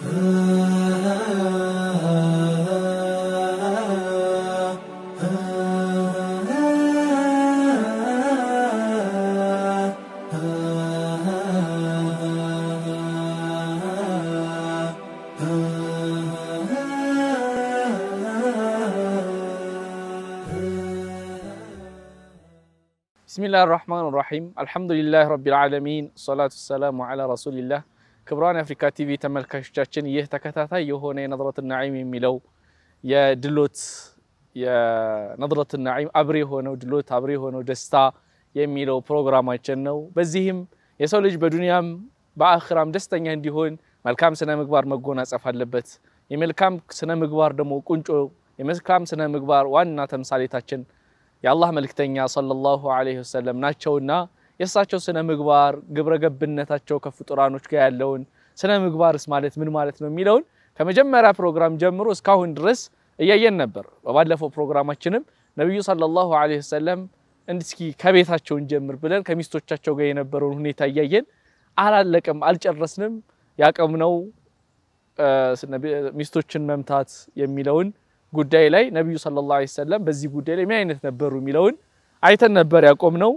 بسم الله الرحمن الرحيم الحمد لله رب العالمين والصلاة والسلام على رسول الله ክቡራን የአፍሪካ ቲቪ ተመልካቾቻችን ይህ ተከታታይ የሆነ የነድረት ናዒም የሚለው የድሎት የነድረት ናዒም አብሬ የሆነው ድሎት አብሬ የሆነው ደስታ የሚለው ፕሮግራማችን ነው። በዚህም የሰው ልጅ በዱንያም በአኽራም ደስተኛ እንዲሆን መልካም ስነ ምግባር መጎናጸፍ አለበት። የመልካም ስነ ምግባር ደግሞ ቁንጮ የመልካም ስነ ምግባር ዋና ተምሳሌታችን የአላህ መልክተኛ ሰለላሁ ዐለይሂ ወሰለም ናቸውና የእሳቸው ስነ ምግባር ግብረ ገብነታቸው ከፍጡራኖች ጋር ያለውን ስነ ምግባርስ ማለት ምን ማለት ነው የሚለውን ከመጀመሪያ ፕሮግራም ጀምሮ እስካሁን ድረስ እያየን ነበር። በባለፈው ፕሮግራማችንም ነቢዩ ሰለላሁ ዐለይሂ ወሰለም እንድስኪ ከቤታቸውን ጀምር ብለን ከሚስቶቻቸው ጋር የነበረውን ሁኔታ እያየን አላለቅም፣ አልጨረስንም። ነው ሚስቶችን መምታት የሚለውን ጉዳይ ላይ ነቢዩ ሰለላሁ ዐለይሂ ወሰለም በዚህ ጉዳይ ላይ ምን አይነት ነበሩ የሚለውን አይተን ነበር ያቆም ነው?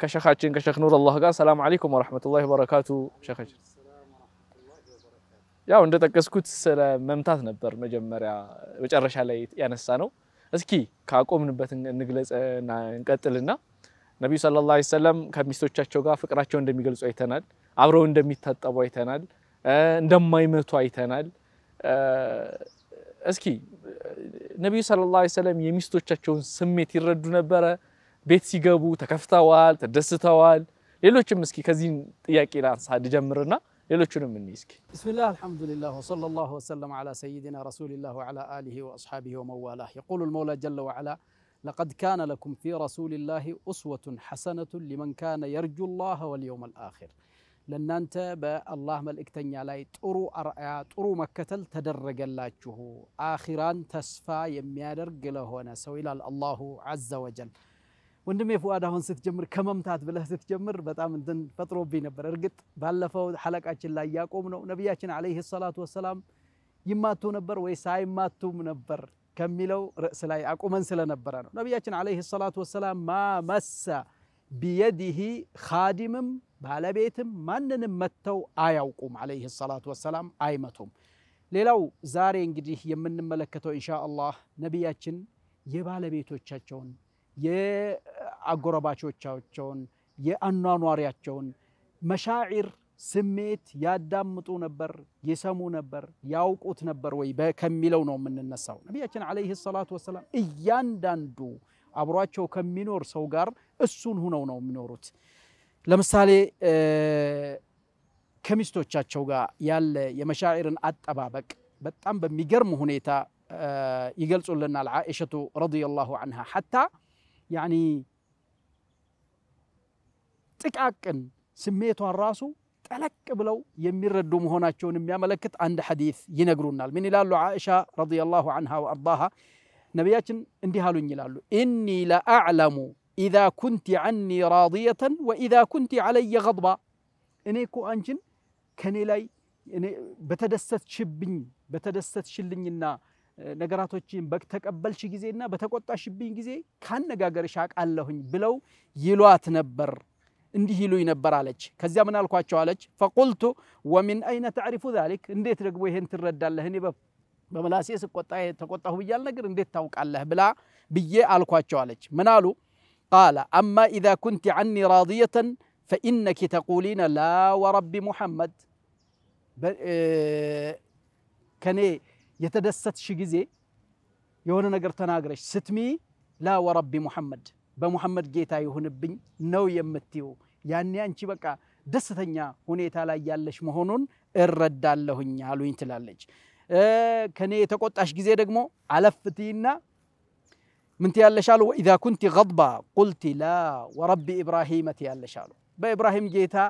ከሸኻችን ከሸክ ኑር አላህ ጋር ሰላም አለይኩም ወረሕመቱላሂ ወበረካቱ። ሸኻችን ያው እንደጠቀስኩት ስለ መምታት ነበር መጀመሪያ መጨረሻ ላይ ያነሳ ነው። እስኪ ካቆምንበት እንግለጽ እንቀጥልና ነቢዩ ሰለላሁ ዐለይሂ ወሰለም ከሚስቶቻቸው ጋር ፍቅራቸው እንደሚገልጹ አይተናል። አብረው እንደሚታጠቡ አይተናል። እንደማይመቱ አይተናል። እስኪ ነቢዩ ሰለላሁ ዐለይሂ ወሰለም የሚስቶቻቸውን ስሜት ይረዱ ነበረ? ቤት ሲገቡ ተከፍተዋል፣ ተደስተዋል። ሌሎችም እስኪ ከዚህ ጥያቄ ላንሳ ልጀምርና ሌሎቹንም እንይ እስኪ። ብስሚላህ አልሐምዱሊላህ ወሰለ ላሁ ወሰለም ዓላ ሰይድና ረሱሊላህ ወዓላ አሊሂ ወአስሓቢሂ ወመዋላህ የቁሉ ልመውላ ጀለ ወዓላ لقد كان لكم في رسول الله أسوة حسنة لمن كان يرجو الله واليوم الآخر ለእናንተ በአላህ መልእክተኛ ላይ ጥሩ አርአያ ጥሩ መከተል ተደረገላችሁ አኺራን ተስፋ የሚያደርግ ለሆነ ሰው ይላል አላሁ ዐዘ ወጀል። وندم يفواد هون ستجمر كمم تات بله ستجمر بتأمن دن فترة بينا بررقت باللفوا حلقة أجلا يقوم نبياتنا عليه الصلاة والسلام يماتو نبر ويساي ماتو منبر كملوا رأس لا يقوم أنسل نبرنا نبياتنا عليه الصلاة والسلام ما مس بيده خادم ባለቤትም ማንንም መጥተው አያውቁም አለይህ ሰላቱ ወሰላም አይመቱም ሌላው ዛሬ እንግዲህ የምንመለከተው ኢንሻ አላህ ነቢያችን የባለቤቶቻቸውን የአጎረባቾቻቸውን የአኗኗሪያቸውን መሻዒር ስሜት ያዳምጡ ነበር፣ ይሰሙ ነበር፣ ያውቁት ነበር ወይ ከሚለው ነው የምንነሳው። ነቢያችን ዓለይሂ ሰላቱ ወሰላም እያንዳንዱ አብሯቸው ከሚኖር ሰው ጋር እሱን ሁነው ነው የሚኖሩት። ለምሳሌ ከሚስቶቻቸው ጋር ያለ የመሻዒርን አጠባበቅ በጣም በሚገርም ሁኔታ ይገልጹልናል። ዓኢሸቱ ረዲየላሁ አንሃ ሐታ يعني تكاكن سميتو الراسو تلك بلو يمير الدوم هنا تشون ملكت عند حديث ينقرون من إلى عائشة رضي الله عنها وأرضاها نبيات اندي هالو إني لأعلم إذا كنت عني راضية وإذا كنت علي غضبا إني كو أنجن كني لي يعني بتدست شبني بتدست شلني النار ነገራቶችን በተቀበልሽ ጊዜና በተቆጣሽብኝ ጊዜ ካነጋገርሽ አውቃለሁኝ ብለው ይሏት ነበር። እንዲህ ይሉኝ ነበር አለች። ከዚያ ምን አልኳቸው አለች፣ ፈቁልቱ ወሚን አይነ ተዕሪፉ ዛሊክ፣ እንዴት ደግሞ ይሄን ትረዳለህ? እኔ በመላሴ ስቆጣ ተቆጣሁ ብያል ነገር እንዴት ታውቃለህ? ብላ ብዬ አልኳቸው አለች። ምን አሉ? ቃለ አማ ኢዛ ኩንቲ ዐኒ ራድየተን ፈኢነኪ ተቁሊነ ላ ወረቢ ሙሐመድ ከኔ يتدست شجزي يهون نقر تناقرش ستمي لا وربي محمد بمحمد جيتا يهون بن نو يمتيو يعني أنت بقى دستنيا هون يتالا يالش مهونون الرد الله هني علو إنت لالج أه كني تقول أشجزي دقمو علفتينا من تيال لشالو إذا كنت غضبا قلت لا وربي إبراهيم تيال لشالو بإبراهيم جيتا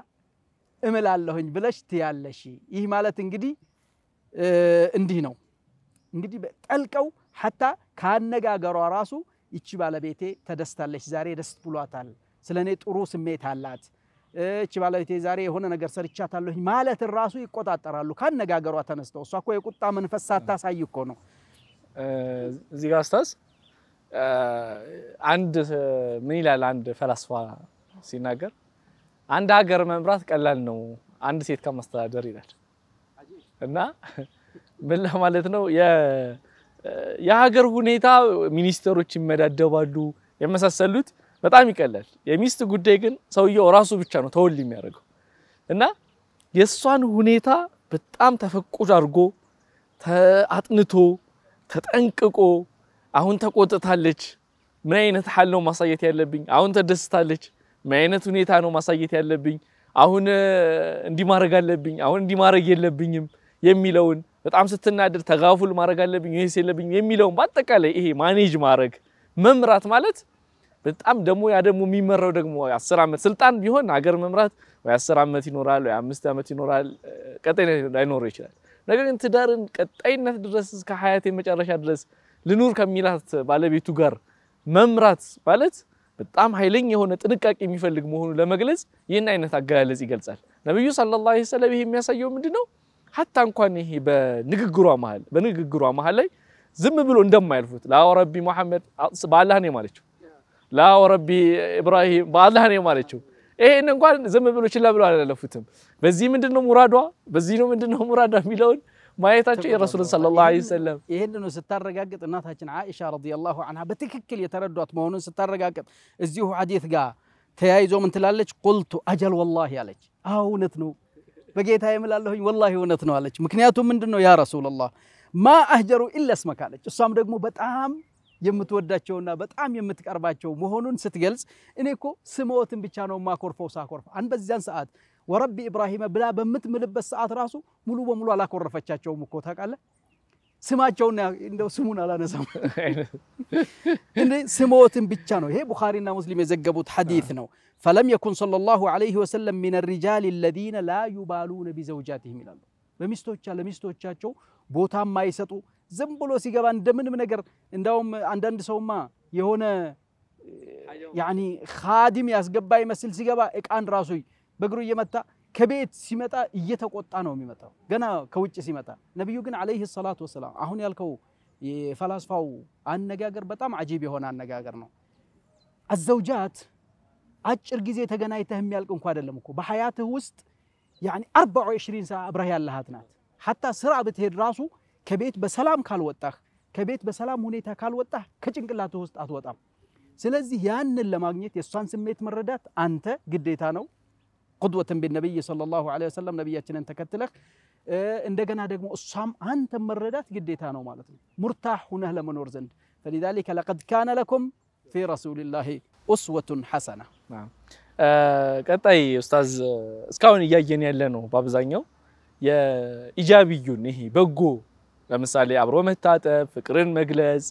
إمل الله بلش تيال لشي إيه مالة تنقدي اه اندينو እንግዲህ ጠልቀው ሀታ ከአነጋገሯ ራሱ ይቺ ባለቤቴ ተደስታለች፣ ዛሬ ደስ ብሏታል፣ ስለ እኔ ጥሩ ስሜት አላት፣ እቺ ባለቤቴ ዛሬ የሆነ ነገር ሰርቻታለሁ ማለትን ራሱ ይቆጣጠራሉ። ከአነጋገሯ ተነስተው እሷ እኮ የቁጣ መንፈስ ሳታሳይ እኮ ነው። እዚህ ጋር ስታዝ አንድ ምን ይላል አንድ ፈላስፋ ሲናገር አንድ ሀገር መምራት ቀላል ነው አንድ ሴት ከማስተዳደር ይላል እና ምን ለማለት ነው የሀገር ሁኔታ ሚኒስተሮች ይመዳደባሉ የመሳሰሉት በጣም ይቀላል። የሚስት ጉዳይ ግን ሰውየው ራሱ ብቻ ነው ተወል የሚያደርገው እና የእሷን ሁኔታ በጣም ተፈቁጅ አድርጎ አጥንቶ ተጠንቅቆ አሁን ተቆጥታለች፣ ምን አይነት ሀል ነው ማሳየት ያለብኝ? አሁን ተደስታለች፣ ምን አይነት ሁኔታ ነው ማሳየት ያለብኝ? አሁን እንዲማረግ አለብኝ፣ አሁን እንዲማረግ የለብኝም የሚለውን በጣም ስትናደድ ተጋፉል ማድረግ አለብኝ ይሄስ የለብኝ የሚለውን በአጠቃላይ ይሄ ማኔጅ ማድረግ መምራት ማለት በጣም ደግሞ ያ ደግሞ የሚመራው ደግሞ አስር ዓመት ስልጣን ቢሆን ሀገር መምራት ወይ አስር ዓመት ይኖራል ወይ አምስት ዓመት ይኖራል፣ ቀጣይነት ላይኖረው ይችላል። ነገር ግን ትዳርን ቀጣይነት ድረስ እስከ ሀያት የመጨረሻ ድረስ ልኑር ከሚላት ባለቤቱ ጋር መምራት ማለት በጣም ኃይለኛ የሆነ ጥንቃቄ የሚፈልግ መሆኑን ለመግለጽ ይህን አይነት አገላለጽ ይገልጻል። ነቢዩ ሰለላሁ ዐለይሂ ወሰለም ይሄ የሚያሳየው ምንድን ነው? ሐታ እንኳን ይሄ በንግግሯ መሀል በንግግሯ መሀል ላይ ዝም ብሎ እንደማያልፉት ላ ወረቢ ሙሐመድ በአላህ ነው ማለችው፣ ላ ወረቢ ኢብራሂም በአላህ ነው ማለችው። ይሄን እንኳን ዝም ብሎ ችላ ብሎ አላለፉትም። በዚህ ምንድነው ሙራዷ፣ በዚህ ነው ምንድነው ሙራዷ የሚለውን ማየታቸው የረሱልን ሰለላሁ ዐለይሂ ወሰለም ይህንኑ ስታረጋግጥ እናታችን ዓኢሻ ረዲየላሁ ዐንሃ በትክክል የተረዷት መሆኑን ስታረጋግጥ እዚሁ ሐዲት ጋር ተያይዞ ምን ትላለች? ቁልቱ አጀል ወላሂ አለች። እውነት ነው በጌታ የምላለሁኝ ወላሂ እውነት ነው አለች። ምክንያቱም ምንድን ነው ያ ረሱላላህ ማ አህጀሩ ኢላ እስመክ አለች። እሷም ደግሞ በጣም የምትወዳቸውና በጣም የምትቀርባቸው መሆኑን ስትገልጽ እኔ እኮ ስሞትን ብቻ ነው ማኮርፈው ሳኮርፍ አን በዚያን ሰዓት ወረቢ ኢብራሂመ ብላ በምትምልበት ሰዓት ራሱ ሙሉ በሙሉ አላኮረፈቻቸውም እኮ ታውቃለህ። ስማቸውን እንደው ስሙን አላነሳም እንዴ ስሞትን ብቻ ነው። ይሄ ቡኻሪና ሙስሊም የዘገቡት ሐዲስ ነው። فلم يكن صلى الله عليه وسلم من الرجال الذين لا يبالون بزوجاتهم الى الله لمستوچا لمستوچاچو بوتا ما يسطو زم بلو سيغبا اندمن منجر انداوم عندند سوما يهونه يعني خادم ياسغبا يمسل سيغبا اقان راسوي بغرو يمتا ከቤት ሲመጣ እየተቆጣ ነው የሚመጣው ገና ከውጭ ሲመጣ ነቢዩ ግን አለህ ሰላት ወሰላም አሁን ያልከው የፈላስፋው አነጋገር በጣም አጂብ የሆነ አነጋገር ነው الزوجات አጭር ጊዜ ተገናኝተህ የሚያልቅ እንኳ አይደለም እኮ በሀያትህ ውስጥ ያኒ 24 ሰዓት አብረህ ያለሃት ናት። ሀታ ስራ ብትሄድ ራሱ ከቤት በሰላም ካልወጣህ ከቤት በሰላም ሁኔታ ካልወጣህ ከጭንቅላትህ ውስጥ አትወጣም። ስለዚህ ያንን ለማግኘት የእሷን ስሜት መረዳት አንተ ግዴታ ነው። ቁድወትን ቢነቢይ ሰለላሁ ዐለይሂ ወሰለም ነቢያችንን ተከትለህ እንደገና ደግሞ እሷም አንተ መረዳት ግዴታ ነው ማለት ነው፣ ሙርታህ ሁነህ ለመኖር ዘንድ። ፈሊዛሊከ ለቀድ ካነ ለኩም ፊ ረሱሊላሂ ኡስወቱን ሐሰና ቀጣይ ኡስታዝ እስካሁን እያየን ያለ ነው በአብዛኛው የኢጃቢዩን ይሄ በጎ ለምሳሌ አብሮ መታጠብ፣ ፍቅርን መግለጽ፣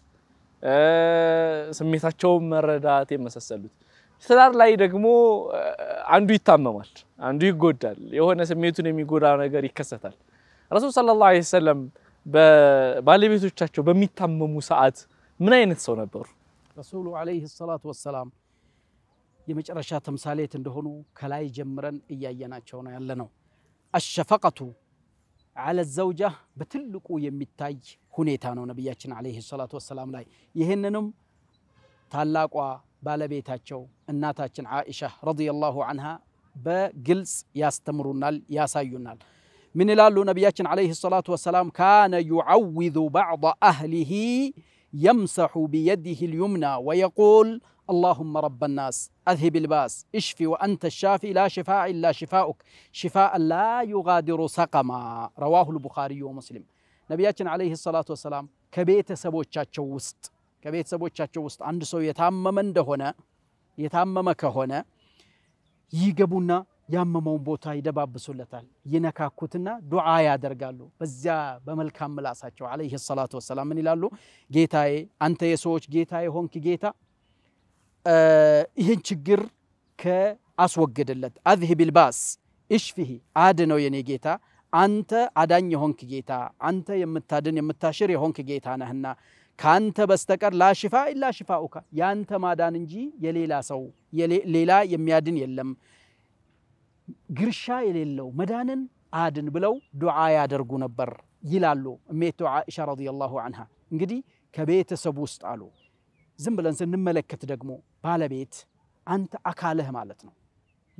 ስሜታቸውን መረዳት የመሳሰሉት። ትዳር ላይ ደግሞ አንዱ ይታመማል፣ አንዱ ይጎዳል፣ የሆነ ስሜቱን የሚጎዳ ነገር ይከሰታል። ረሱል ሰለላሁ ዐለይሂ ወሰለም ባለቤቶቻቸው በሚታመሙ ሰዓት ምን አይነት ሰው ነበሩ? ረሱሉ ዐለይሂ ሰላቱ ወሰላም የመጨረሻ ተምሳሌት እንደሆኑ ከላይ ጀምረን እያየናቸው ነው ያለነው። አሸፈቀቱ አለ ዘውጃ በትልቁ የሚታይ ሁኔታ ነው ነቢያችን አለይሂ ሰላቱ ወሰላም ላይ። ይህንንም ታላቋ ባለቤታቸው እናታችን ዓኢሻ ረዲየላሁ አንሃ በግልጽ ያስተምሩናል፣ ያሳዩናል። ምን ይላሉ ነቢያችን አለይሂ ሰላቱ ወሰላም? ካነ ዩዓውዙ ባዕض አህሊሂ يمسح بيده اليمنى ويقول اللهم رب الناس اذهب الباس اشفي وانت الشافي لا شفاء الا شفاؤك شفاء لا يغادر سقما رواه البخاري ومسلم نبياتنا عليه الصلاه والسلام كبيت سبوتشاتشو وست كبيت سبوتشاتشو وست عند سو يتامم هنا يتامم كهنا يجبنا ياممو بوتا يدباب سلتال ينكا كوتنا دعاء يادر قالو بزيا بملكام ملاساتشو عليه الصلاة والسلام من يلالو جيتاي أنت يسوش جيتاي هونك جيتا ይህን ችግር ከአስወገደለት አዝሂብ ቢልባስ እሽፊሂ አድ ነው የኔ ጌታ አንተ አዳኝ የሆንክ ጌታ አንተ የምታድን የምታሽር የሆንክ ጌታ ነህና ከአንተ በስተቀር ላሽፋ ኢላ ሽፋኡካ የአንተ ማዳን እንጂ የሌላ ሰው ሌላ የሚያድን የለም ግርሻ የሌለው መዳንን አድን ብለው ዱዓ ያደርጉ ነበር ይላሉ እሜቶ ዓኢሻ ረዲየላሁ አንሃ እንግዲህ ከቤተሰብ ውስጥ አሉ ዝም ብለን ስንመለከት ደግሞ ባለቤት አንተ አካልህ ማለት ነው።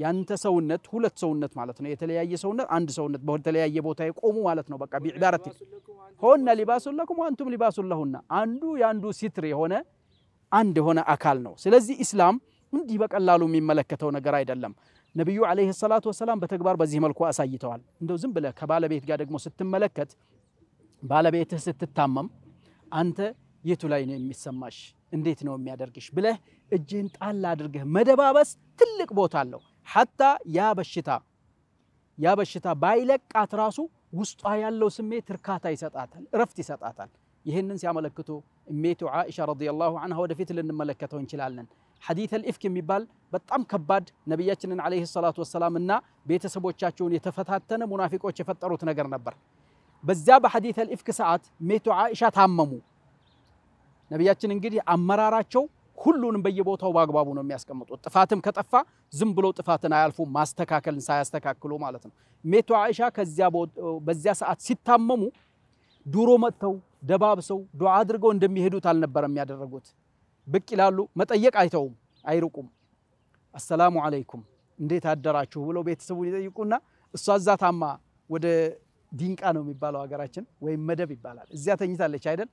ያንተ ሰውነት ሁለት ሰውነት ማለት ነው። የተለያየ ሰውነት አንድ ሰውነት በተለያየ ቦታ የቆሙ ማለት ነው። በቃ ቢዕባረት ሆነ ሊባሱን ለኩም አንቱም ሊባሱን ለሁና አንዱ የአንዱ ሲትር የሆነ አንድ የሆነ አካል ነው። ስለዚህ ኢስላም እንዲህ በቀላሉ የሚመለከተው ነገር አይደለም። ነቢዩ ዓለይሂ ሰላቱ ወሰላም በተግባር በዚህ መልኩ አሳይተዋል። እንደው ዝም ብለህ ከባለቤት ጋር ደግሞ ስትመለከት ባለቤትህ ስትታመም አንተ የቱ ላይ ነው የሚሰማሽ እንዴት ነው የሚያደርግሽ ብለህ እጅህን ጣል አድርገህ መደባበስ ትልቅ ቦታ አለው። ሐታ ያ በሽታ ያ በሽታ ባይለቃት ራሱ ውስጧ ያለው ስሜት እርካታ ይሰጣታል፣ እረፍት ይሰጣታል። ይህንን ሲያመለክቱ እሜቱ ዓኢሻ ረዲየላሁ ዐንሃ ወደፊት ልንመለከተው እንችላለን። ሐዲት አልኢፍክ የሚባል በጣም ከባድ ነቢያችንን ዓለይሂ ሰላቱ ወሰላም እና ቤተሰቦቻቸውን የተፈታተነ ሙናፊቆች የፈጠሩት ነገር ነበር። በዚያ በሐዲት አልኢፍክ ሰዓት ሜቱ ዓኢሻ ታመሙ። ነቢያችን እንግዲህ አመራራቸው ሁሉንም በየቦታው በአግባቡ ነው የሚያስቀምጡት። ጥፋትም ከጠፋ ዝም ብሎ ጥፋትን አያልፉ ማስተካከልን ሳያስተካክሉ ማለት ነው። ሜቶ አይሻ በዚያ ሰዓት ሲታመሙ ድሮ መጥተው ደባብሰው ዱዓ አድርገው እንደሚሄዱት አልነበረም ያደረጉት። ብቅ ይላሉ፣ መጠየቅ አይተውም፣ አይርቁም። አሰላሙ አለይኩም እንዴት አደራችሁ ብለው ቤተሰቡን ይጠይቁና እሷ እዛ ታማ ወደ ዲንቃ ነው የሚባለው ሀገራችን ወይም መደብ ይባላል። እዚያ ተኝታለች አይደል?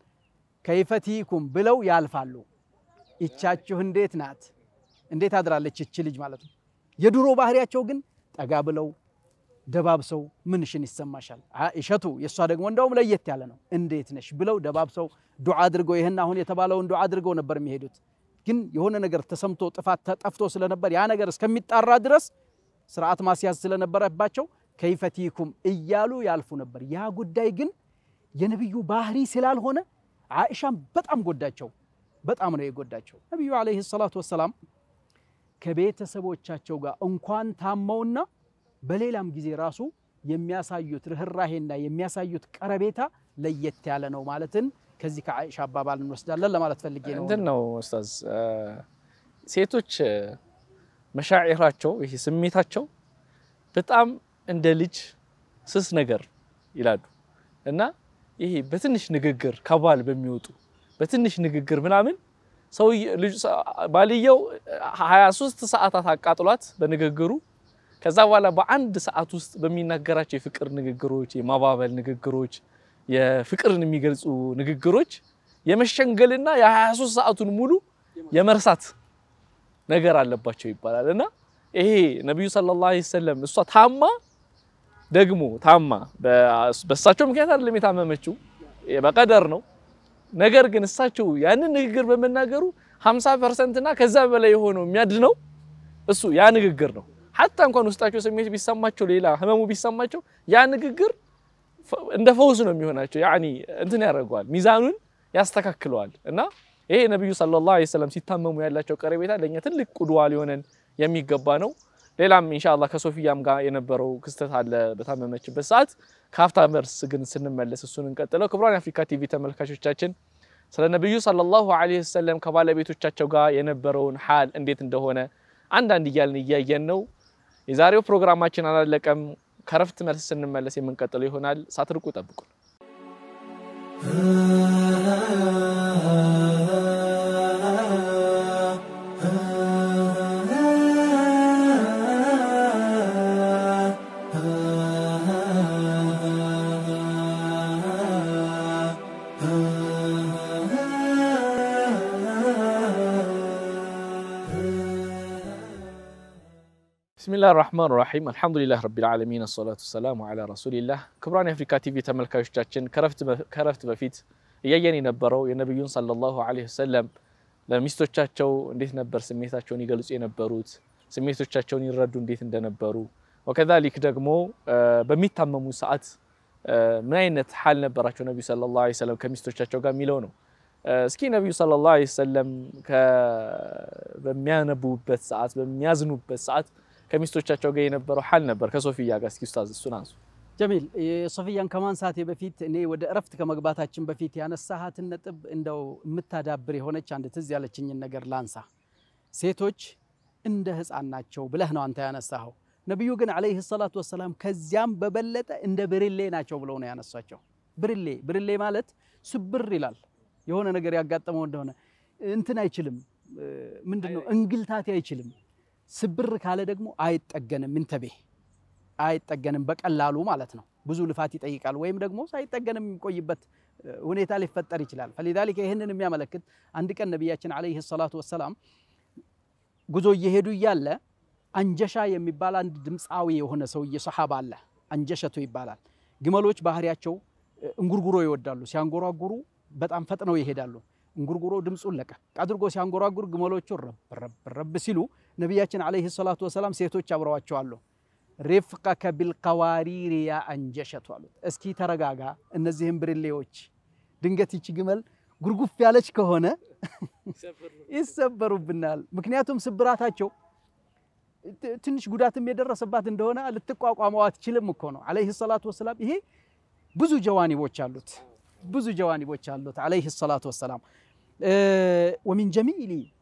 ከይፈቲኩም ብለው ያልፋሉ። ይቻችሁ እንዴት ናት? እንዴት አድራለች ይቺ ልጅ ማለት ነው። የድሮ ባህሪያቸው ግን ጠጋ ብለው ደባብሰው ምንሽን ይሰማሻል እሸቱ፣ የእሷ ደግሞ እንደውም ለየት ያለ ነው፣ እንዴት ነሽ ብለው ደባብሰው ዱዓ አድርገው ይህን አሁን የተባለውን ዱዓ አድርገው ነበር የሚሄዱት። ግን የሆነ ነገር ተሰምቶ ጥፋት ተጠፍቶ ስለነበር ያ ነገር እስከሚጣራ ድረስ ስርዓት ማስያዝ ስለነበረባቸው ከይፈቲኩም እያሉ ያልፉ ነበር። ያ ጉዳይ ግን የነቢዩ ባህሪ ስላልሆነ አኢሻም በጣም ጎዳቸው፣ በጣም ነው የጎዳቸው። ነቢዩ ዓለይሂ ሰላቱ ወሰላም ከቤተሰቦቻቸው ጋር እንኳን ታመውና በሌላም ጊዜ ራሱ የሚያሳዩት ርህራሄና የሚያሳዩት ቀረቤታ ለየት ያለ ነው ማለትን ከዚህ ከአይሻ አባባል እንወስዳለን ለማለት ፈልጌ ነው። ምንድን ነው ኡስታዝ፣ ሴቶች መሻዒራቸው ይሄ ስሜታቸው በጣም እንደ ልጅ ስስ ነገር ይላሉ እና ይሄ በትንሽ ንግግር ከባል በሚወጡ በትንሽ ንግግር ምናምን ሰው ባልየው 23 ሰዓታት አቃጥሏት በንግግሩ ከዛ በኋላ በአንድ ሰዓት ውስጥ በሚናገራቸው የፍቅር ንግግሮች፣ የማባበል ንግግሮች፣ የፍቅርን የሚገልጹ ንግግሮች የመሸንገልና የ23 ሰዓቱን ሙሉ የመርሳት ነገር አለባቸው ይባላል እና ይሄ ነቢዩ ሰለላሁ ዐለይሂ ወሰለም እሷ ታማ ደግሞ ታማ በእሳቸው ምክንያት አይደለም የታመመችው፣ በቀደር ነው። ነገር ግን እሳቸው ያንን ንግግር በመናገሩ 50% እና ከዛ በላይ የሆነው የሚያድነው እሱ ያ ንግግር ነው። ሐታ እንኳን ውስጣቸው ስሜት ቢሰማቸው ሌላ ህመሙ ቢሰማቸው ያ ንግግር እንደ ፈውስ ነው የሚሆናቸው። ያኒ እንትን ያደርገዋል፣ ሚዛኑን ያስተካክለዋል። እና ይሄ ነብዩ ሰለላሁ ዐለይሂ ወሰለም ሲታመሙ ያላቸው ቀረቤታ ለኛ ትልቅ ቁድዋ ሊሆነን የሚገባ ነው። ሌላም ኢንሻአላህ ከሶፊያም ጋር የነበረው ክስተት አለ በታመመችበት ሰዓት። ከአፍታ መርስ ግን ስንመለስ እሱን እንቀጥለው። ክቡራን የአፍሪካ ቲቪ ተመልካቾቻችን ስለ ነብዩ ሰለላሁ ዐለይሂ ወሰለም ከባለቤቶቻቸው ጋር የነበረውን ሀል እንዴት እንደሆነ አንዳንድ እያልን እያየን ነው። የዛሬው ፕሮግራማችን አላለቀም። ከረፍት መልስ ስንመለስ የምንቀጥለው ይሆናል። ሳትርቁ ጠብቁን። بسم الله الرحمن الرحيم الحمد لله رب العالمين الصلاة والسلام على رسول الله كبران أفريقيا تي في تمل كاشتاتشن كرفت كرفت بفيت يجيني نبرو النبي صلى الله عليه وسلم لما يستو تشاتشو ديث نبر سميتا تشوني قالوا إيه نبروت سميتو تشاتشوني ردون ديث نبرو وكذلك دقمو آه بميت تم مساعات من أين حال نبرة النبي صلى الله عليه وسلم كم يستو تشاتشو ميلونو اسكي النبي صلى الله عليه وسلم ك بميانبو بساعات بميازنو بساعات ከሚስቶቻቸው ጋር የነበረው ሀል ነበር ከሶፊያ ጋር። እስኪ ኡስታዝ እሱን አንሱ። ጀሚል ሶፊያን ከማንሳቴ በፊት እኔ ወደ እረፍት ከመግባታችን በፊት ያነሳሃትን ነጥብ እንደው የምታዳብር የሆነች አንድ ትዝ ያለችኝን ነገር ላንሳ። ሴቶች እንደ ህፃን ናቸው ብለህ ነው አንተ ያነሳኸው። ነቢዩ ግን ዓለይሂ ሰላቱ ወሰላም ከዚያም በበለጠ እንደ ብርሌ ናቸው ብለው ነው ያነሳቸው። ብርሌ ብርሌ ማለት ስብር ይላል የሆነ ነገር ያጋጠመው እንደሆነ እንትን አይችልም ምንድን ነው እንግልታቴ አይችልም ስብር ካለ ደግሞ አይጠገንም። እንተቤ አይጠገንም በቀላሉ ማለት ነው። ብዙ ልፋት ይጠይቃል፣ ወይም ደግሞ ሳይጠገንም የሚቆይበት ሁኔታ ሊፈጠር ይችላል። ፈሊዛሊከ ይህንን የሚያመለክት አንድ ቀን ነቢያችን ዓለይሂ ሰላቱ ወሰላም ጉዞ እየሄዱ እያለ አንጀሻ የሚባል አንድ ድምፃዊ የሆነ ሰውዬ ሰሓባ አለ። አንጀሸቱ ይባላል። ግመሎች ባህሪያቸው እንጉርጉሮ ይወዳሉ። ሲያንጎራጉሩ በጣም ፈጥነው ይሄዳሉ። እንጉርጉሮ ድምፁን ለቀ አድርጎ ሲያንጎራጉር ግመሎቹ ረብ ሲሉ ነቢያችን ዓለይሂ ሰላቱ ወሰላም ሴቶች አብረዋቸዋሉ። ሪፍቀከ ቢልቀዋሪር ያ አንጀሸቱ አሉት። እስኪ ተረጋጋ፣ እነዚህም ብርሌዎች ድንገት ይቺ ግመል ጉርጉፍ ያለች ከሆነ ይሰበሩብናል። ምክንያቱም ስብራታቸው ትንሽ ጉዳትም የደረሰባት እንደሆነ ልትቋቋመው አትችልም እኮ ነው። ዓለይሂ ሰላቱ ወሰላም ይሄ ብዙ ጀዋኒቦች አሉት ብዙ ጀዋኒቦች አሉት ዓለይሂ ሰላቱ ወሰላም። آه، ومن جميل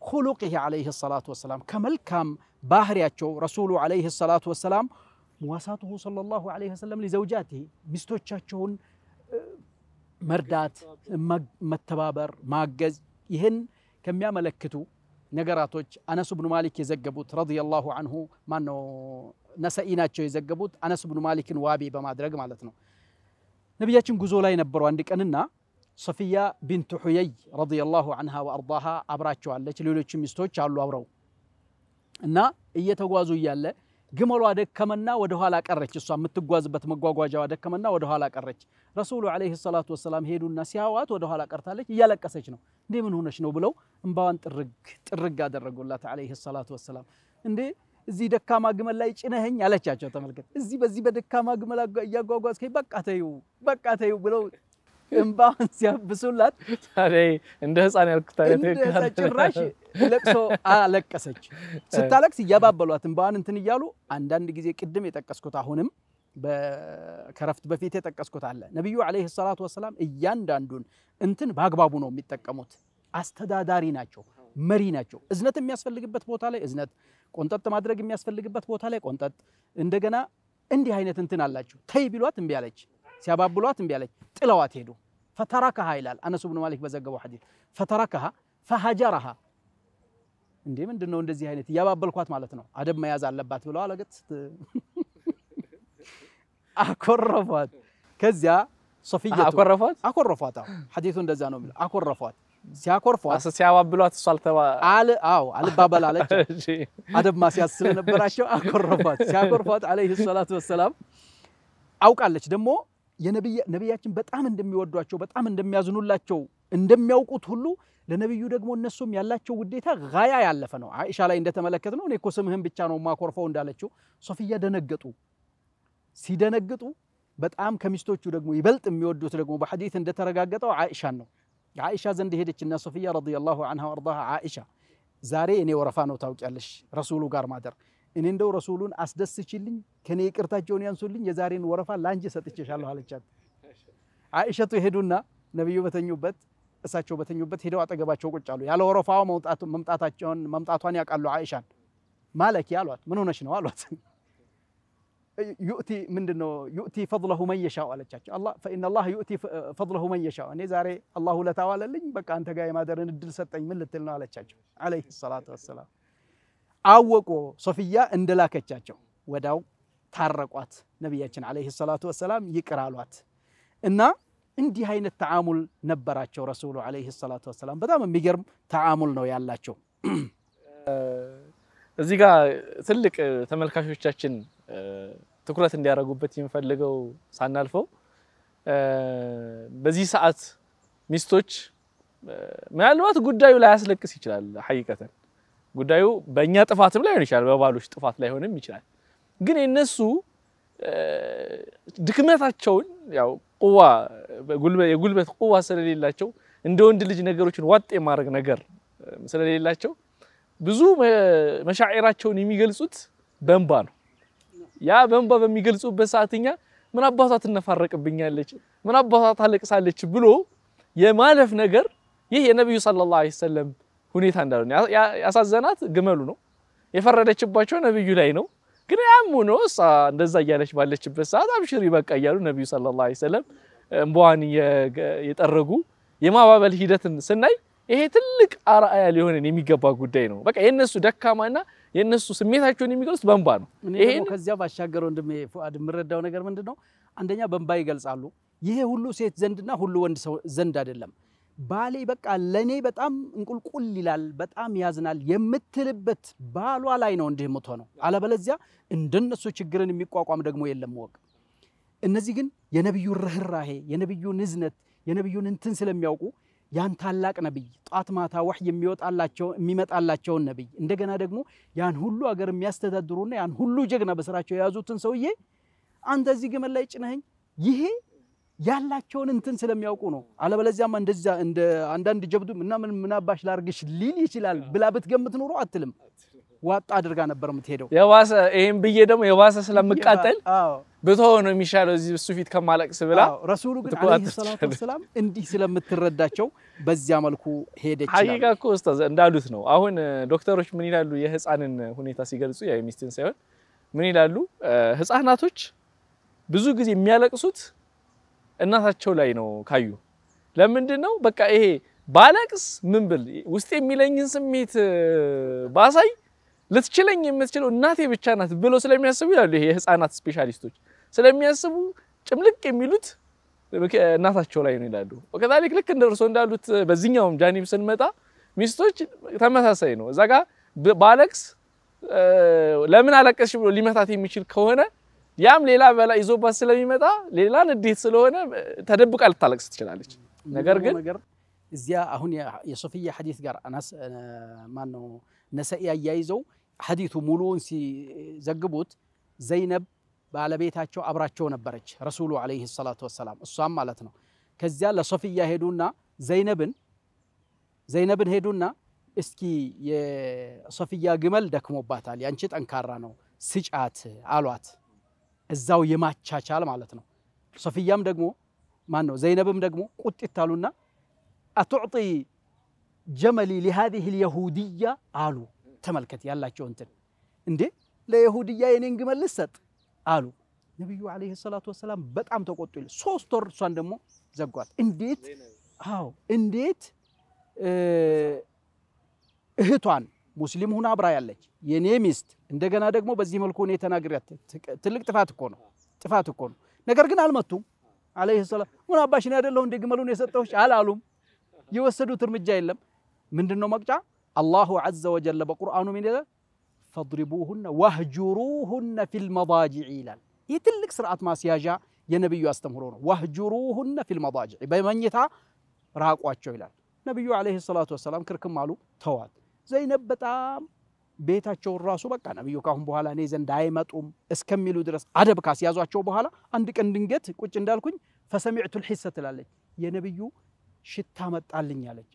خلقه عليه الصلاة والسلام كمل كام باهرياتشو رسول عليه الصلاة والسلام مواساته صلى الله عليه وسلم لزوجاته مستوشاتشون آه، مردات متبابر ماقز يهن كم يا ملكتو نجراتوج انس بن مالك يزقبوت رضي الله عنه ما انه نسائنا يزقبوت انس بن مالك وابي بمادرق مالتنو نبياتشن جوزولا ينبروا نبرواندك اننا ሶፊያ ቢንት ሑየይ ረዲየላሁ አንሃ ወአርዳሃ አብራቸዋለች። ሌሎችም ሚስቶች አሉ አብረው እና እየተጓዙ እያለ ግመሏ ደከመና ወደኋላ ቀረች። እሷ የምትጓዝበት መጓጓዣዋ ደከመና ወደ ቀረች። ረሱሉ ዓለይሂ ሰላቱ ወሰላም ሄዱና ሲያዋት ወደ ቀርታለች፣ እያለቀሰች ነው። እንዴ ምን ሆነች ነው ብለው እምባዋን ጥርግ ጥርግ አደረጉላት ዓለይሂ ሰላቱ ወሰላም። እንዴ እዚህ ደካማ ግመል ላይ ጭነኸኝ አለቻቸው። ተመልከት፣ እዚህ በዚህ በደካማ ግመል እያጓጓዝከኝ፣ በቃ ተይው፣ በቃ ተይው ብለው እንባን ሲያብሱላት እንደ ህፃን ያልኩት ጭራሽ ለቅሶ አለቀሰች። ስታለቅስ እያባበሏት እንባዋን እንትን እያሉ አንዳንድ ጊዜ ቅድም የጠቀስኩት አሁንም ከረፍት በፊት የጠቀስኩት አለ። ነቢዩ ዓለይሂ ሰላቱ ወሰላም እያንዳንዱን እንትን በአግባቡ ነው የሚጠቀሙት። አስተዳዳሪ ናቸው፣ መሪ ናቸው። እዝነት የሚያስፈልግበት ቦታ ላይ እዝነት፣ ቆንጠጥ ማድረግ የሚያስፈልግበት ቦታ ላይ ቆንጠጥ። እንደገና እንዲህ አይነት እንትን አላቸው። ተይ ቢሏት እምቢ አለች። سيابابلواتن بيالي تلوات هيدو فتركها إلال أنا سبحان مالك بزقبو حديث فتركها فهجرها عندي من دنو عندي زهينتي يا باب بالقوات مالتنا أدب ما يزعل لبات ولا على قد ست أكون رفوت كزيا صفية أكون رفوت أكون رفوت حديث عندي زانو مل أكون رفوت زيا أكون رفوت أساس يا باب بالقوات صلت و على أو على باب على قد أدب ما سيصل نبراشو أكون رفوت زيا أكون عليه الصلاة والسلام أو قال لك ነቢያችን በጣም እንደሚወዷቸው በጣም እንደሚያዝኑላቸው እንደሚያውቁት ሁሉ ለነቢዩ ደግሞ እነሱም ያላቸው ውዴታ ጋያ ያለፈ ነው። አይሻ ላይ እንደተመለከት ነው። እኔ እኮ ስምህን ብቻ ነው ማኮርፈው እንዳለችው ሶፍያ ደነገጡ። ሲደነግጡ በጣም ከሚስቶቹ ደግሞ ይበልጥ የሚወዱት ደግሞ በሐዲት እንደተረጋገጠው አይሻን ነው። አይሻ ዘንድ ሄደችና ሶፍያ ረዲየላሁ አንሃ ወአርዳሃ፣ አይሻ ዛሬ እኔ ወረፋ ነው ታውቂያለሽ፣ ረሱሉ ጋር ማደር እኔ እንደው ረሱሉን አስደስችልኝ ከኔ ይቅርታቸውን ያንሱልኝ የዛሬን ወረፋ ላንጅ ሰጥቼሻለሁ አለቻት። አይሸቱ ሄዱና ነብዩ በተኙበት እሳቸው በተኙበት ሄደው አጠገባቸው ቁጭ አሉ። ያለ ወረፋው መውጣቱ መምጣታቸውን መምጣቷን ያውቃሉ። አይሻን ማለኪ አሏት። ምን ሆነሽ ነው አሏት። ዩእቲ ምንድነው ዩእቲ ፈድለሁ መን የሻው አለቻቸው። ፈኢነላህ ዩእቲ ፈድለሁ መን የሻው፣ እኔ ዛሬ አላህ ውለታው አለልኝ፣ በቃ አንተ ጋር የማደርን እድል ሰጠኝ። ምን ልትል ነው አለቻቸው። አለይሂ ሰላቱ ወሰላም አወቁ ሶፍያ እንደላከቻቸው ወዳው ታረቋት። ነቢያችን አለይሂ ሰላቱ ወሰላም ይቅር አሏት እና እንዲህ አይነት ተዓሙል ነበራቸው ረሱሉ አለይሂ ሰላቱ ወሰላም። በጣም የሚገርም ተዓሙል ነው ያላቸው። እዚህ ጋር ትልቅ ተመልካቾቻችን ትኩረት እንዲያደርጉበት የሚፈልገው ሳናልፈው በዚህ ሰዓት ሚስቶች ምናልባት ጉዳዩ ላይ ያስለቅስ ይችላል ሐቂቀተን ጉዳዩ በእኛ ጥፋትም ላይ ሆን ይችላል፣ በባሎች ጥፋት ላይ ሆንም ይችላል። ግን የነሱ ድክመታቸውን ያው ቁዋ የጉልበት ቁዋ ስለሌላቸው እንደ ወንድ ልጅ ነገሮችን ዋጥ የማድረግ ነገር ስለሌላቸው ብዙ መሻዒራቸውን የሚገልጹት በእንባ ነው። ያ በእንባ በሚገልጹበት ሰዓት እኛ ምን አባቷ ትነፋረቅብኛለች፣ ምን አባቷ ታለቅሳለች ብሎ የማለፍ ነገር ይህ የነቢዩ ሰለላሁ ዐለይሂ ወሰለም ሁኔታ እንዳሉ ያሳዘናት ግመሉ ነው የፈረደችባቸው ነብዩ ላይ ነው። ግን ያም ሆኖ እሷ እንደዛ እያለች ባለችበት ሰዓት አብሽር ይበቃ እያሉ ነብዩ ሰለላሁ ዐለይሂ ወሰለም እንባዋን የጠረጉ የማባበል ሂደትን ስናይ ይሄ ትልቅ አርአያ ሊሆነን የሚገባ ጉዳይ ነው። በቃ የነሱ ደካማና የእነሱ ስሜታቸውን የሚገልጹት በእንባ ነው። ይሄን ከዚያ ባሻገር ወንድሜ ፉአድ የምረዳው ነገር ምንድነው? አንደኛ በእንባ ይገልጻሉ። ይሄ ሁሉ ሴት ዘንድና ሁሉ ወንድ ሰው ዘንድ አይደለም። ባሌ በቃ ለእኔ በጣም እንቁልቁል ይላል፣ በጣም ያዝናል የምትልበት ባሏ ላይ ነው እንዲህ የምትሆነው። አለበለዚያ እንደነሱ ችግርን የሚቋቋም ደግሞ የለም ወቅ እነዚህ ግን የነቢዩን ርኅራሄ፣ የነቢዩን እዝነት፣ የነቢዩን እንትን ስለሚያውቁ ያን ታላቅ ነቢይ ጧት ማታ ወህ የሚወጣላቸው የሚመጣላቸውን ነቢይ እንደገና ደግሞ ያን ሁሉ አገር የሚያስተዳድሩና ያን ሁሉ ጀግና በስራቸው የያዙትን ሰውዬ አንተ እዚህ ግመል ላይ ጭነኸኝ ይሄ ያላቸውን እንትን ስለሚያውቁ ነው። አለበለዚያማ እንደዛ እንደ አንዳንድ ጀብዱ ምናምን ምናባሽ ላርግሽ ሊል ይችላል ብላ ብትገምት ኑሮ አትልም። ዋጣ አድርጋ ነበር የምትሄደው። የባሰ ይሄን ብዬ ደግሞ የባሰ ስለምቃጠል ብትሆን ነው የሚሻለው እዚህ እሱ ፊት ከማለቅስ ብላ ረሱሉ ግን አለይሂ ሰላቱ ወሰላም እንዲህ ስለምትረዳቸው በዚያ መልኩ ሄደች። ሀቂቃ እኮ ኡስታዝ እንዳሉት ነው። አሁን ዶክተሮች ምን ይላሉ? የህፃንን ሁኔታ ሲገልጹ የሚስትን ሳይሆን ምን ይላሉ? ህፃናቶች ብዙ ጊዜ የሚያለቅሱት እናታቸው ላይ ነው ካዩ። ለምንድን ነው በቃ ይሄ ባለቅስ ምን ብል ውስጥ የሚለኝን ስሜት ባሳይ ልትችለኝ የምትችለው እናቴ ብቻ ናት ብሎ ስለሚያስቡ ይላሉ ይሄ የህፃናት ስፔሻሊስቶች ስለሚያስቡ ጭምልቅ የሚሉት እናታቸው ላይ ነው ይላሉ። ወከዛሊክ ልክ እንደ እርሶ እንዳሉት በዚህኛውም ጃኒብ ስንመጣ ሚስቶች ተመሳሳይ ነው። እዛ ጋ ባለቅስ ለምን አለቀስሽ ብሎ ሊመታት የሚችል ከሆነ ያም ሌላ በላ ይዞባት ስለሚመጣ ሌላ ንዴት ስለሆነ ተደብቃ ልታለቅስ ትችላለች። ነገር ግን እዚያ አሁን የሶፍያ ሐዲስ ጋር አናስ ማን ነው ነሰኢ አያይዘው ሐዲቱ ሙሉውን ሲዘግቡት ዘይነብ ባለቤታቸው አብራቸው ነበረች ረሱሉ አለይሂ ሰላቱ ወሰላም እሷም ማለት ነው። ከዚያ ለሶፍያ ሄዱና ዘይነብን ዘይነብን ሄዱና እስኪ የሶፍያ ግመል ደክሞባታል፣ ያንቺ ጠንካራ ነው ስጫት አሏት። እዛው የማቻቻል ማለት ነው። ሶፊያም ደግሞ ማን ነው ዘይነብም ደግሞ ቁጢት አሉና አትዕጢ ጀመሊ ሊሃዚህ ልየሁድያ አሉ። ተመልከት ያላቸው እንትን እንዴ ለየሁድያ የኔን ግመል ልሰጥ አሉ። ነቢዩ ዓለይሂ ሰላቱ ወሰላም በጣም ተቆጡ ይል ሶስት ወር እሷን ደግሞ ዘጓት። እንዴት አዎ እንዴት እህቷን مسلم هنا برايالج ينيمست اندغنا دغمو بزي ملكو ني تناغريات تلك طفات كو نو طفات كو نو نغرغن علمتو عليه السلام من اباشني ادلو اندغملو ني ستوش علالو يوسدو ترمجا يلم مندنو مقجا الله عز وجل بقرانو من ده فاضربوهن وهجروهن في المضاجع الى يتلك سرعه ما سياجا يا نبي استمرون وهجروهن في المضاجع بمن يتا راقواچو الى نبي عليه الصلاه والسلام كركم مالو توات ዘይነብ በጣም ቤታቸውን ራሱ በቃ ነብዩ ካሁን በኋላ እኔ ዘንድ አይመጡም እስከሚሉ ድረስ አደብ ካስያዟቸው በኋላ አንድ ቀን ድንገት ቁጭ እንዳልኩኝ ፈሰሚዕቱ ልሒሰ ትላለች የነብዩ ሽታ መጣልኝ አለች።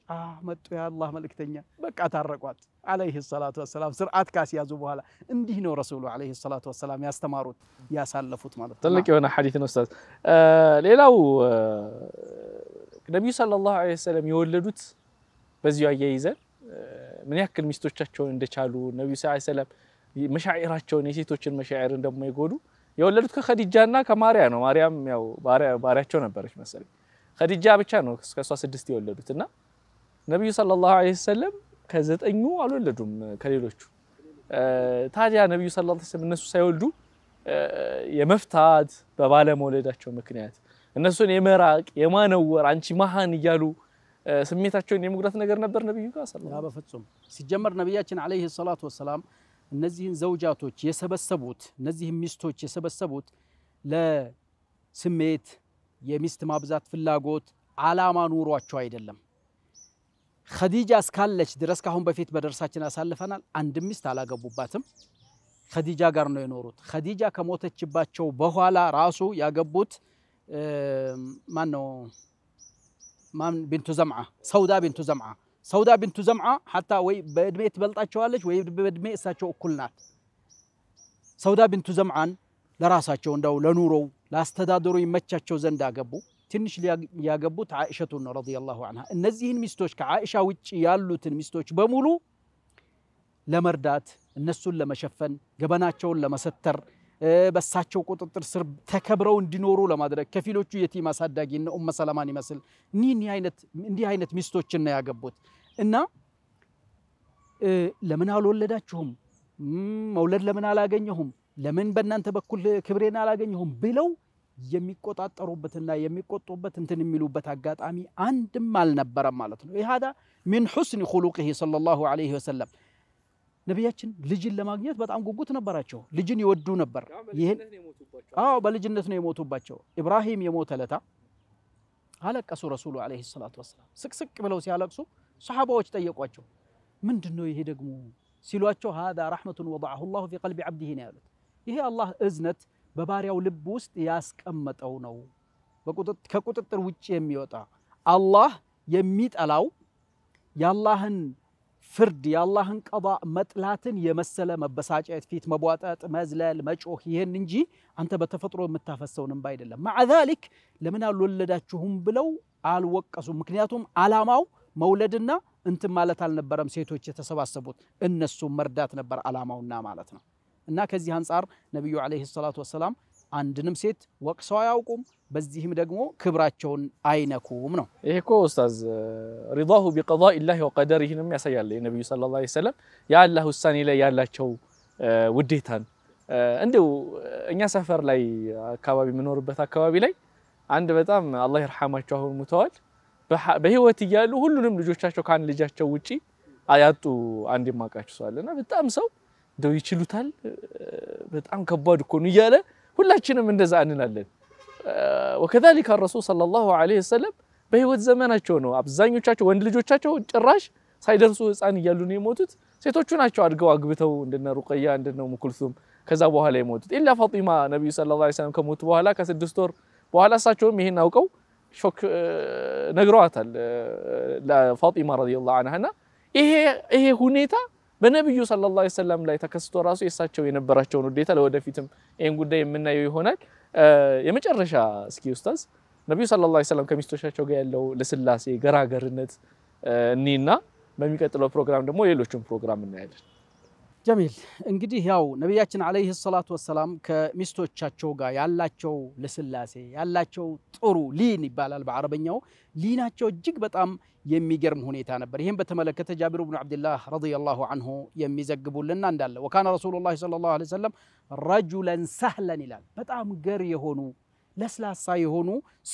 መጡ የአላህ መልእክተኛ። በቃ ታረቋት አለይህ ሰላቱ ወሰላም ስርዓት ካስያዙ በኋላ እንዲህ ነው ረሱሉ አለይህ ሰላቱ ወሰላም ያስተማሩት ያሳለፉት ማለት ነው። ትልቅ የሆነ ሐዲት ነው ኡስታዝ። ሌላው ነቢዩ ሰለላሁ ዐለይሂ ወሰለም የወለዱት በዚሁ አያይዘን ምን ያክል ሚስቶቻቸውን እንደቻሉ ነቢዩ ስ ሰለም መሻዕራቸውን የሴቶችን መሻዕር እንደማይጎዱ የወለዱት እና ከማርያ ነው። ማርያም ያው ባሪያቸው ነበረች መሰለኝ። ኸዲጃ ብቻ ነው ከእሷ ስድስት የወለዱት እና ነቢዩ ሰለላሁ ዐለይሂ ወሰለም ከዘጠኙ አልወለዱም ከሌሎቹ። ታዲያ ነቢዩ ሰለላሁ ዐለይሂ ወሰለም እነሱ ሳይወልዱ የመፍታት በባለመውለዳቸው ምክንያት እነሱን የመራቅ የማነወር አንቺ መሀን እያሉ ስሜታቸውን የመጉዳት ነገር ነበር ነብዩ ጋር ሰለላሁ በፍጹም ሲጀመር ነብያችን አለይሂ ሰላቱ ወሰላም እነዚህን ዘውጃቶች የሰበሰቡት እነዚህን ሚስቶች የሰበሰቡት ለስሜት የሚስት ማብዛት ፍላጎት አላማ ኑሯቸው አይደለም። ኸዲጃ እስካለች ድረስ ካሁን በፊት በደርሳችን አሳልፈናል። አንድ ሚስት አላገቡባትም። ኸዲጃ ጋር ነው የኖሩት። ኸዲጃ ከሞተችባቸው በኋላ ራሱ ያገቡት ማን ነው? ማን ቢንቱ ዘምዓ ሰውዳ ቢንቱ ዘምዓ ሰውዳ ቢንቱ ዘምዓ ሓታ ወይ በእድሜ ትበልጣቸዋለች ወይ በእድሜ እሳቸው እኩል ናት። ሰውዳ ቢንቱ ዘምዓን ለራሳቸው እንደው ለኑሮው ለአስተዳደሩ ይመቻቸው ዘንድ አገቡ። ትንሽ ያገቡት ዓኢሸቱን ነው ረዲየላሁ አንሃ። እነዚህን ሚስቶች ከዓኢሻ ውጭ ያሉትን ሚስቶች በሙሉ ለመርዳት እነሱን ለመሸፈን ገበናቸውን ለመሰተር በሳቸው ቁጥጥር ስር ተከብረው እንዲኖሩ ለማድረግ ከፊሎቹ የቲም አሳዳጊ እነ ኡመ ሰላማን ይመስል እንዲህ አይነት ሚስቶችን ነው ያገቡት። እና ለምን አልወለዳችሁም? መውለድ ለምን አላገኘሁም? ለምን በእናንተ በኩል ክብሬን አላገኘሁም? ብለው የሚቆጣጠሩበትና የሚቆጡበት እንትን የሚሉበት አጋጣሚ አንድም አልነበረም ማለት ነው። ይሃዳ ሚን ሑስኒ ኹሉቅህ ሰለላሁ ዐለይሂ ወሰለም ነቢያችን ልጅን ለማግኘት በጣም ጉጉት ነበራቸው። ልጅን ይወዱ ነበር። ይህን አዎ በልጅነት ነው የሞቱባቸው። ኢብራሂም የሞተ ለታ አለቀሱ። ረሱሉ ዓለይሂ ሰላቱ ወሰላም ስቅስቅ ብለው ሲያለቅሱ ሰሓባዎች ጠየቋቸው። ምንድን ነው ይሄ ደግሞ ሲሏቸው፣ ሃዛ ረሕመቱን ወضዐሁ ላሁ ፊ ቀልቢ ዓብዲህ ነው ያሉት። ይሄ አላህ እዝነት በባሪያው ልብ ውስጥ ያስቀመጠው ነው፣ ከቁጥጥር ውጭ የሚወጣ አላህ የሚጠላው የአላህን فرد يا الله إنك أضع متلاتن يمسلا مبساجة فيت مبواتات مزلال مجوه يهن نجي أنت بتفطروا متفسون بايد الله مع ذلك لمن قالوا لدتشهم بلو على وقصو مكنياتهم على ماو مولدنا أنت مالت على نبرم سيتو تتسوى السبوت إن السو مردات نبر على ماو نام مالتنا إنك هنصار نبيه عليه الصلاة والسلام عند نمسيت وقصو يوكم በዚህም ደግሞ ክብራቸውን አይነኩም ነው። ይሄ እኮ ኡስታዝ ሪዳሁ ቢቀዳኢላሂ ይህንም ያሳያል። የነቢዩ ሰለላሁ ዐለይሂ ወሰለም የአላህ ውሳኔ ላይ ያላቸው ውዴታን እንዲሁ እኛ ሰፈር ላይ አካባቢ የምኖርበት አካባቢ ላይ አንድ በጣም አላህ ይርሐማቸው አሁን ሙተዋል። በህይወት እያሉ ሁሉንም ልጆቻቸው ከአንድ ልጃቸው ውጪ ያጡ አንድ የማውቃቸው ሰው አለና በጣም ሰው እንደው ይችሉታል በጣም ከባድ እኮ ነው እያለ ሁላችንም እንደዛ እንላለን። ወከዛሊከ الرسول صلى الله عليه وسلم በህይወት ዘመናቸው ነው አብዛኞቻቸው ወንድ ልጆቻቸው ጭራሽ ሳይደርሱ ህፃን እያሉ ነው የሞቱት። ሴቶቹ ናቸው አድገው አግብተው እንደነ ሩቅያ እንደነ ኡም ኩልሱም ከዛ በኋላ የሞቱት። ኢላ ፋጢማ ነቢዩ ሰለላሁ ዐለይሂ ወሰለም ከሞቱ በኋላ ከስድስት ወር በኋላ እሳቸውም ይሄን አውቀው ሾክ ነግረዋታል ለፋጢማ ረዲየላሁ ዐንሃ እና ይሄ ይሄ ሁኔታ በነቢዩ ሰለላሁ ዐለይሂ ወሰለም ላይ ተከስቶ ራሱ የእሳቸው የነበራቸውን ውዴታ ለወደፊትም ይህን ጉዳይ የምናየው ይሆናል። የመጨረሻ እስኪ ኡስታዝ ነቢዩ ሰለላሁ ዐለይሂ ወሰለም ከሚስቶቻቸው ጋር ያለው ለስላሴ ገራገርነት እኒና በሚቀጥለው ፕሮግራም ደግሞ ሌሎችን ፕሮግራም እናያለን። ጀሚል እንግዲህ ያው ነቢያችን አለይህ ሰላቱ ወሰላም ከሚስቶቻቸው ጋር ያላቸው ልስላሴ ያላቸው ጥሩ ሊን ይባላል በአረበኛው ሊናቸው እጅግ በጣም የሚገርም ሁኔታ ነበር። ይህም በተመለከተ ጃቢሩ ብኑ ዓብድላህ ረዲየላሁ አንሁ የሚዘግቡልና እንዳለ ወካነ ረሱሉላህ ሰለላሁ ዐለይሂ ወሰለም ረጁለን ሰህለን ይላል። በጣም ገር የሆኑ ለስላሳ የሆኑ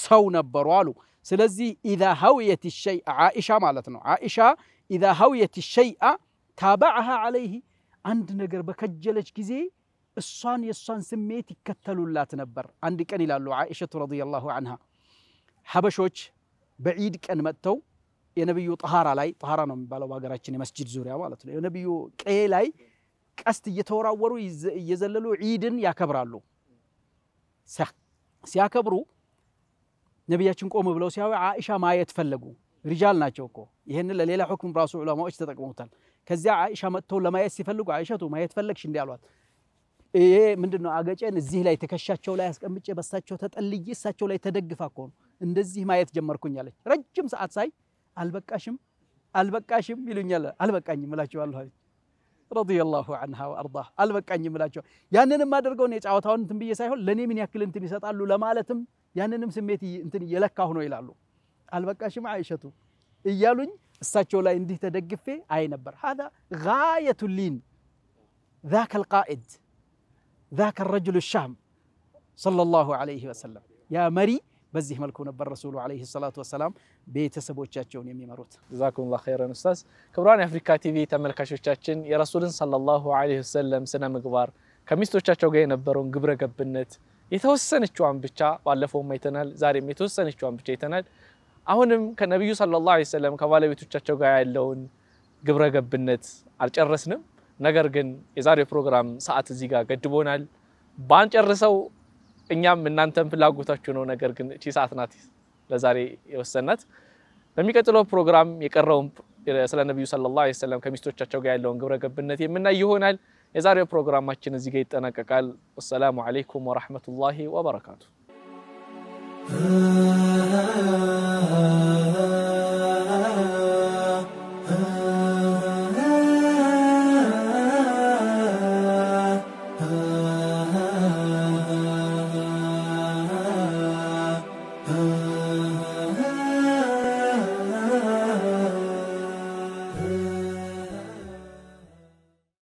ሰው ነበሩ አሉ። ስለዚህ ኢዛ ሀውየት ሸይአ ዓኢሻ ማለት ነው። ዓኢሻ ኢዛ ሀውየት ሸይአ ታበዐሃ ዐለይህ አንድ ነገር በከጀለች ጊዜ እሷን የእሷን ስሜት ይከተሉላት ነበር። አንድ ቀን ይላሉ ዓኢሸቱ ረዲየላሁ አንሃ ሀበሾች በዒድ ቀን መጥተው የነቢዩ ጠሃራ ላይ ጠሃራ ነው የሚባለው በሀገራችን የመስጅድ ዙሪያ ማለት ነው። የነቢዩ ቀዬ ላይ ቀስት እየተወራወሩ እየዘለሉ ዒድን ያከብራሉ። ሲያከብሩ ነቢያችን ቆም ብለው ሲያዩ ዓኢሻ ማየት ፈለጉ። ሪጃል ናቸው እኮ ይህን ለሌላ ሁክም ራሱ ዑለማዎች ተጠቅመውታል። ከዚያ አይሻ መጥተው ለማየት ሲፈልጉ አይሸቱ ማየት ፈለግሽ እንዲ አሏት። ይሄ ምንድን ነው? አገጨን እዚህ ላይ ትከሻቸው ላይ አስቀምጬ በሳቸው ተጠልዬ እሳቸው ላይ ተደግፋ እኮ ነው እንደዚህ ማየት ጀመርኩኝ አለች። ረጅም ሰዓት ሳይ አልበቃሽም አልበቃሽም ይሉኛል። አልበቃኝም እላቸዋለሁ አለች። ረዲየላሁ ዐንሃ ወአርዳ አልበቃኝም እላቸው። ያንንም አደርገው እኔ ጨዋታውን እንትን ብዬ ሳይሆን ለእኔ ምን ያክል እንትን ይሰጣሉ ለማለትም ያንንም ስሜት እንትን እየለካሁ ነው ይላሉ። አልበቃሽም አይሸቱ እያሉኝ الساتشو لا ينديه تدقف أي نبر هذا غاية اللين ذاك القائد ذاك الرجل الشام صلى الله عليه وسلم يا مري بزه ملكو نبر رسول عليه الصلاة والسلام بيتسبو تشاتشون يمي مروت جزاكم الله خير خيرا أستاذ كبران أفريكا تي في تعمل كاشو تشاتشن يا رسول صلى الله عليه وسلم سنة مقبار كميستو تشاتشو غي نبرون قبرة قبنت يتوسن تشوان بيتشا والفو ميتنال زاري ميتوسن تشوان بيتشا አሁንም ከነቢዩ ሰለላሁ ዐለይሂ ወሰለም ከባለቤቶቻቸው ጋር ያለውን ግብረ ገብነት አልጨረስንም። ነገር ግን የዛሬው ፕሮግራም ሰዓት እዚህ ጋር ገድቦናል። ባንጨርሰው እኛም እናንተም ፍላጎታችሁ ነው። ነገር ግን እቺ ሰዓት ናት ለዛሬ የወሰናት። በሚቀጥለው ፕሮግራም የቀረውን ስለ ነቢዩ ሰለላሁ ዐለይሂ ወሰለም ከሚስቶቻቸው ጋር ያለውን ግብረ ገብነት የምናይ ይሆናል። የዛሬው ፕሮግራማችን እዚህ ጋር ይጠናቀቃል። ወሰላሙ ዐለይኩም ወረሕመቱላሂ ወበረካቱ። ah, ah, ah. ah.